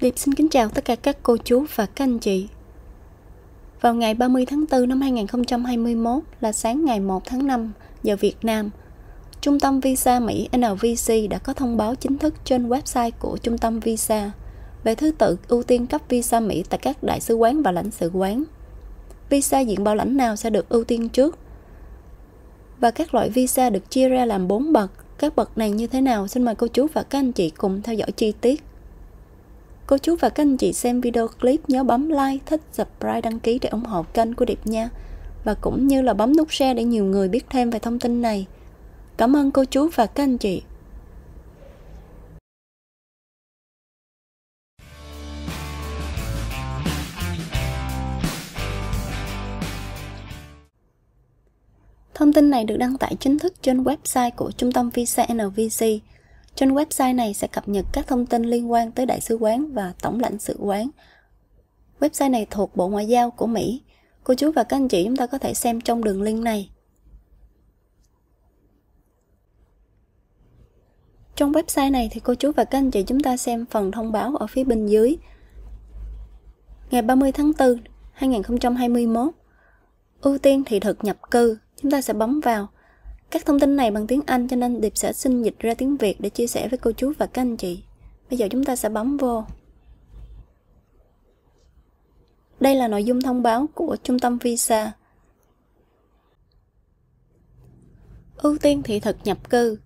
Điệp xin kính chào tất cả các cô chú và các anh chị. Vào ngày 30 tháng 4 năm 2021 là sáng ngày 1 tháng 5 giờ Việt Nam, Trung tâm Visa Mỹ NVC đã có thông báo chính thức trên website của Trung tâm Visa về thứ tự ưu tiên cấp visa Mỹ tại các đại sứ quán và lãnh sự quán. Visa diện bảo lãnh nào sẽ được ưu tiên trước? Và các loại visa được chia ra làm 4 bậc. Các bậc này như thế nào? Xin mời cô chú và các anh chị cùng theo dõi chi tiết. Cô chú và các anh chị xem video clip nhớ bấm like, thích, subscribe, đăng ký để ủng hộ kênh của Điệp nha. Và cũng như là bấm nút share để nhiều người biết thêm về thông tin này. Cảm ơn cô chú và các anh chị. Thông tin này được đăng tải chính thức trên website của Trung tâm Visa NVC trên website này sẽ cập nhật các thông tin liên quan tới đại sứ quán và tổng lãnh sự quán. Website này thuộc Bộ Ngoại giao của Mỹ. Cô chú và các anh chị chúng ta có thể xem trong đường link này. Trong website này thì cô chú và các anh chị chúng ta xem phần thông báo ở phía bên dưới. Ngày 30 tháng 4 2021, ưu tiên thị thực nhập cư, chúng ta sẽ bấm vào các thông tin này bằng tiếng Anh cho nên Điệp sẽ xin dịch ra tiếng Việt để chia sẻ với cô chú và các anh chị. Bây giờ chúng ta sẽ bấm vô. Đây là nội dung thông báo của Trung tâm Visa. Ưu tiên thị thực nhập cư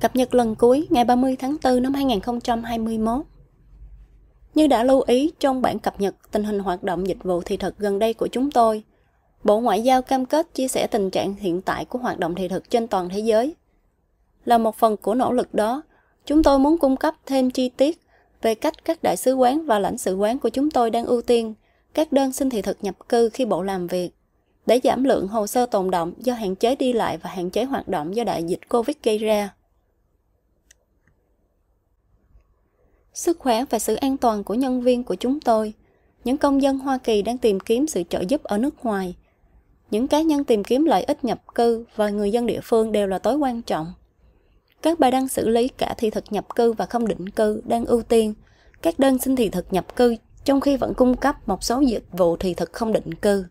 Cập nhật lần cuối ngày 30 tháng 4 năm 2021 Như đã lưu ý trong bản cập nhật tình hình hoạt động dịch vụ thị thực gần đây của chúng tôi, Bộ Ngoại giao cam kết chia sẻ tình trạng hiện tại của hoạt động thị thực trên toàn thế giới. Là một phần của nỗ lực đó, chúng tôi muốn cung cấp thêm chi tiết về cách các đại sứ quán và lãnh sự quán của chúng tôi đang ưu tiên các đơn xin thị thực nhập cư khi bộ làm việc để giảm lượng hồ sơ tồn động do hạn chế đi lại và hạn chế hoạt động do đại dịch Covid gây ra. Sức khỏe và sự an toàn của nhân viên của chúng tôi, những công dân Hoa Kỳ đang tìm kiếm sự trợ giúp ở nước ngoài những cá nhân tìm kiếm lợi ích nhập cư và người dân địa phương đều là tối quan trọng. Các bài đăng xử lý cả thị thực nhập cư và không định cư đang ưu tiên các đơn xin thị thực nhập cư trong khi vẫn cung cấp một số dịch vụ thị thực không định cư.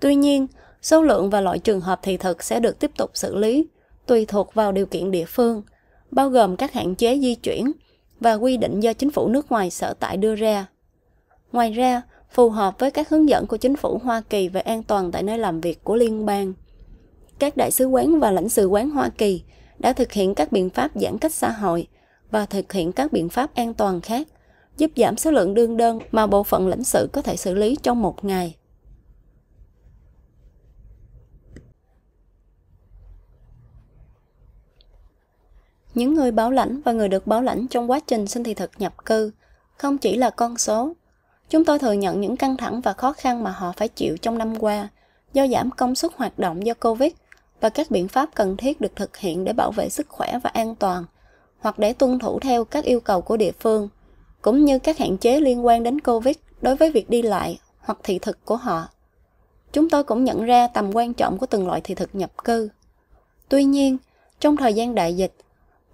Tuy nhiên, số lượng và loại trường hợp thị thực sẽ được tiếp tục xử lý tùy thuộc vào điều kiện địa phương, bao gồm các hạn chế di chuyển và quy định do chính phủ nước ngoài sở tại đưa ra. Ngoài ra, phù hợp với các hướng dẫn của chính phủ Hoa Kỳ về an toàn tại nơi làm việc của liên bang. Các đại sứ quán và lãnh sự quán Hoa Kỳ đã thực hiện các biện pháp giãn cách xã hội và thực hiện các biện pháp an toàn khác, giúp giảm số lượng đương đơn mà bộ phận lãnh sự có thể xử lý trong một ngày. Những người bảo lãnh và người được bảo lãnh trong quá trình xin thị thực nhập cư không chỉ là con số Chúng tôi thừa nhận những căng thẳng và khó khăn mà họ phải chịu trong năm qua do giảm công suất hoạt động do Covid và các biện pháp cần thiết được thực hiện để bảo vệ sức khỏe và an toàn hoặc để tuân thủ theo các yêu cầu của địa phương cũng như các hạn chế liên quan đến Covid đối với việc đi lại hoặc thị thực của họ. Chúng tôi cũng nhận ra tầm quan trọng của từng loại thị thực nhập cư. Tuy nhiên, trong thời gian đại dịch,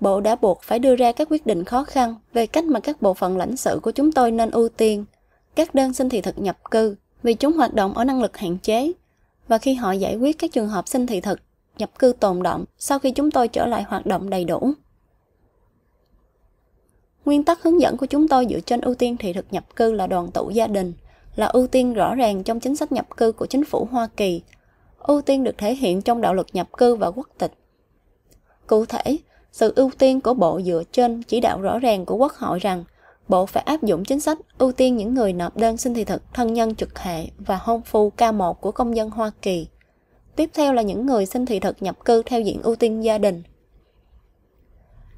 Bộ đã buộc phải đưa ra các quyết định khó khăn về cách mà các bộ phận lãnh sự của chúng tôi nên ưu tiên – các đơn xin thị thực nhập cư vì chúng hoạt động ở năng lực hạn chế và khi họ giải quyết các trường hợp xin thị thực nhập cư tồn động sau khi chúng tôi trở lại hoạt động đầy đủ. Nguyên tắc hướng dẫn của chúng tôi dựa trên ưu tiên thị thực nhập cư là đoàn tụ gia đình, là ưu tiên rõ ràng trong chính sách nhập cư của chính phủ Hoa Kỳ, ưu tiên được thể hiện trong đạo luật nhập cư và quốc tịch. Cụ thể, sự ưu tiên của bộ dựa trên chỉ đạo rõ ràng của Quốc hội rằng Bộ phải áp dụng chính sách ưu tiên những người nộp đơn xin thị thực thân nhân trực hệ và hôn phu K1 của công dân Hoa Kỳ. Tiếp theo là những người xin thị thực nhập cư theo diện ưu tiên gia đình.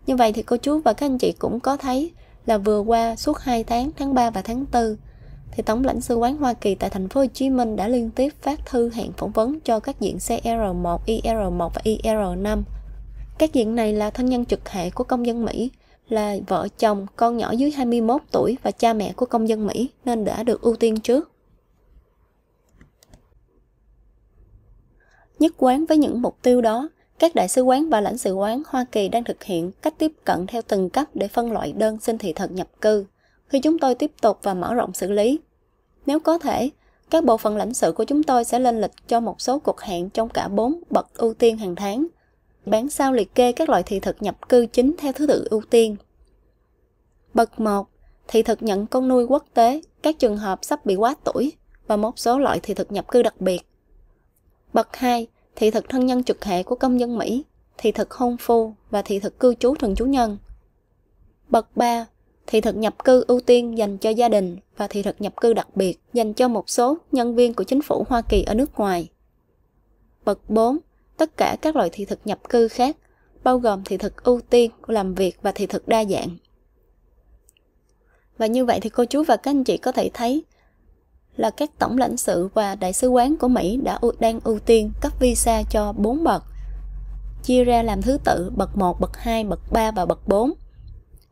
Như vậy thì cô chú và các anh chị cũng có thấy là vừa qua suốt 2 tháng, tháng 3 và tháng 4, thì Tổng lãnh sự quán Hoa Kỳ tại thành phố Hồ Chí Minh đã liên tiếp phát thư hẹn phỏng vấn cho các diện CR1, IR1 và IR5. Các diện này là thân nhân trực hệ của công dân Mỹ, là vợ chồng, con nhỏ dưới 21 tuổi và cha mẹ của công dân Mỹ nên đã được ưu tiên trước. Nhất quán với những mục tiêu đó, các đại sứ quán và lãnh sự quán Hoa Kỳ đang thực hiện cách tiếp cận theo từng cấp để phân loại đơn xin thị thực nhập cư, khi chúng tôi tiếp tục và mở rộng xử lý. Nếu có thể, các bộ phận lãnh sự của chúng tôi sẽ lên lịch cho một số cuộc hẹn trong cả 4 bậc ưu tiên hàng tháng bản sao liệt kê các loại thị thực nhập cư chính theo thứ tự ưu tiên. Bậc 1. Thị thực nhận con nuôi quốc tế, các trường hợp sắp bị quá tuổi và một số loại thị thực nhập cư đặc biệt. Bậc 2. Thị thực thân nhân trực hệ của công dân Mỹ, thị thực hôn phu và thị thực cư trú thường trú nhân. Bậc 3. Thị thực nhập cư ưu tiên dành cho gia đình và thị thực nhập cư đặc biệt dành cho một số nhân viên của chính phủ Hoa Kỳ ở nước ngoài. Bậc 4 tất cả các loại thị thực nhập cư khác, bao gồm thị thực ưu tiên, làm việc và thị thực đa dạng. Và như vậy thì cô chú và các anh chị có thể thấy là các tổng lãnh sự và đại sứ quán của Mỹ đã đang ưu tiên cấp visa cho 4 bậc, chia ra làm thứ tự bậc 1, bậc 2, bậc 3 và bậc 4.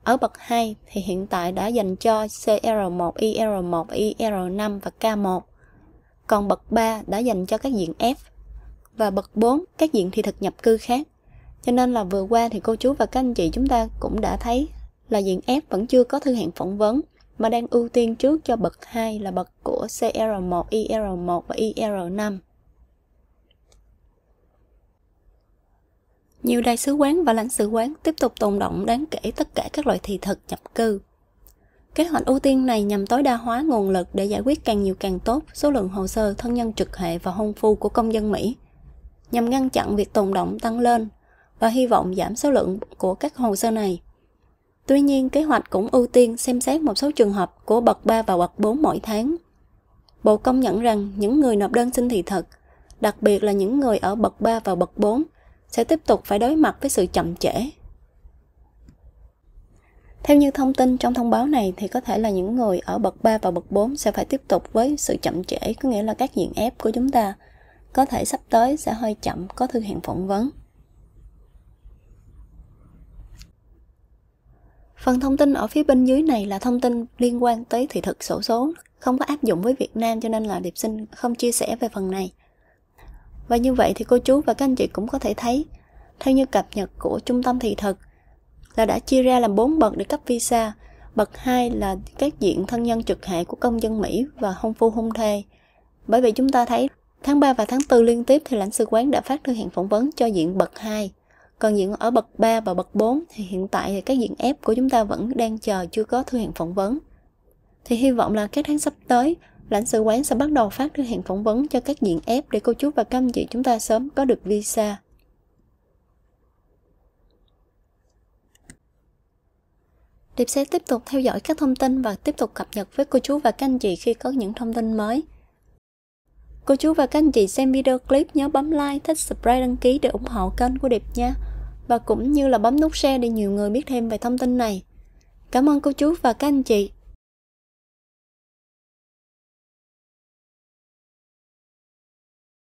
Ở bậc 2 thì hiện tại đã dành cho CR1, IR1, IR5 và K1. Còn bậc 3 đã dành cho các diện F và bậc 4 các diện thị thực nhập cư khác. Cho nên là vừa qua thì cô chú và các anh chị chúng ta cũng đã thấy là diện F vẫn chưa có thư hạn phỏng vấn mà đang ưu tiên trước cho bậc 2 là bậc của CR1, IR1 và IR5. Nhiều đại sứ quán và lãnh sự quán tiếp tục tồn động đáng kể tất cả các loại thị thực nhập cư. Kế hoạch ưu tiên này nhằm tối đa hóa nguồn lực để giải quyết càng nhiều càng tốt số lượng hồ sơ thân nhân trực hệ và hôn phu của công dân Mỹ nhằm ngăn chặn việc tồn động tăng lên và hy vọng giảm số lượng của các hồ sơ này. Tuy nhiên, kế hoạch cũng ưu tiên xem xét một số trường hợp của bậc 3 và bậc 4 mỗi tháng. Bộ công nhận rằng những người nộp đơn xin thị thực, đặc biệt là những người ở bậc 3 và bậc 4, sẽ tiếp tục phải đối mặt với sự chậm trễ. Theo như thông tin trong thông báo này thì có thể là những người ở bậc 3 và bậc 4 sẽ phải tiếp tục với sự chậm trễ, có nghĩa là các diện ép của chúng ta có thể sắp tới sẽ hơi chậm có thư hẹn phỏng vấn Phần thông tin ở phía bên dưới này là thông tin liên quan tới thị thực sổ số, không có áp dụng với Việt Nam cho nên là Điệp Sinh không chia sẻ về phần này. Và như vậy thì cô chú và các anh chị cũng có thể thấy, theo như cập nhật của trung tâm thị thực là đã chia ra làm 4 bậc để cấp visa. Bậc 2 là các diện thân nhân trực hệ của công dân Mỹ và hôn phu hôn thê. Bởi vì chúng ta thấy Tháng 3 và tháng 4 liên tiếp thì lãnh sự quán đã phát thư hẹn phỏng vấn cho diện bậc 2. Còn diện ở bậc 3 và bậc 4 thì hiện tại thì các diện F của chúng ta vẫn đang chờ chưa có thư hẹn phỏng vấn. Thì hy vọng là các tháng sắp tới, lãnh sự quán sẽ bắt đầu phát thư hẹn phỏng vấn cho các diện F để cô chú và các anh chị chúng ta sớm có được visa. Điệp sẽ tiếp tục theo dõi các thông tin và tiếp tục cập nhật với cô chú và các anh chị khi có những thông tin mới. Cô chú và các anh chị xem video clip nhớ bấm like, thích subscribe, đăng ký để ủng hộ kênh của Điệp nha. Và cũng như là bấm nút share để nhiều người biết thêm về thông tin này. Cảm ơn cô chú và các anh chị